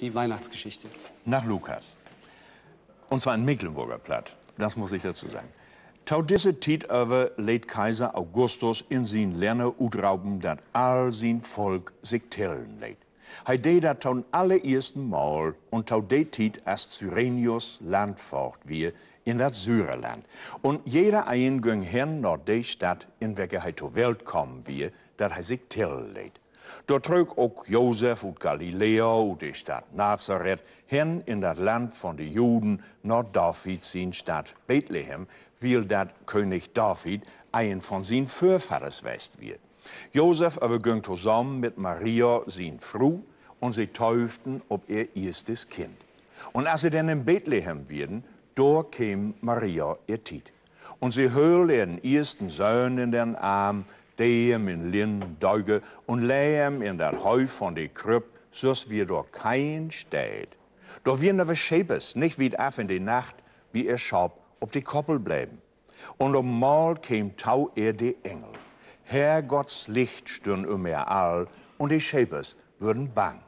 Die Weihnachtsgeschichte. Nach Lukas. Und zwar in Mecklenburger Platt. Das muss ich dazu sagen. Tau disse Tiet over lädt Kaiser Augustus in sin Lerne utrauben, dat all sin Volk sich tellen lädt. Hei de dat taun alle ersten Mal und tau de Tiet as Cyrenius fort wie in dat Syrerland. Und jeder ein göng hern nach de Stadt, in welche hei to Welt kommen wie, dat hei sich tellen lädt. Door trug auch Josef und Galileo, die Stadt Nazareth, hin in das land von den Juden, nach David, zijn stad Bethlehem, weil dat König David ein von seinen Vorfahrens west wird. Josef aber ging zusammen mit Maria, sein Frau, und sie täuften ob ihr erstes Kind. Und als sie dann in Bethlehem werden, dort käme Maria ihr Tit. Und sie hören ihren ersten Sohn in den Arm, dem in Lindauge und lehm in der Heu von der Krüpp, so's wir doch kein Städt. Doch wir never schäbes, nicht wie af in die Nacht, wie er schaub, ob die Koppel bleiben. Und um Mal käm tau er die Engel. Herrgotts Licht stürn um er all, und die Schäbes würden bang.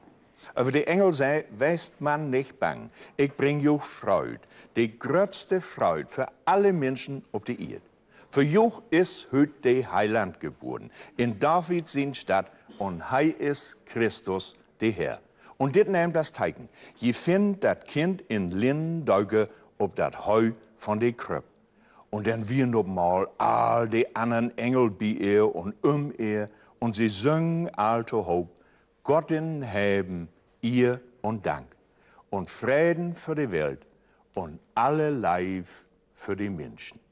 Aber die Engel sei, west man nicht bang, ich bring juch Freud, die größte Freud für alle Menschen ob die Erde. Für Joch ist heute der Heiland geboren. In David Davids Stadt und hei ist Christus der Herr. Und dit nimmt das Teigen. Je find dat Kind in Linn deuge, ob dat Heu von de Kröp. Und dann wir mal all die anderen Engel bei ihr und um ihr und sie singen alte Hope, in heben ihr und Dank und Frieden für die Welt und alle Leib für die Menschen.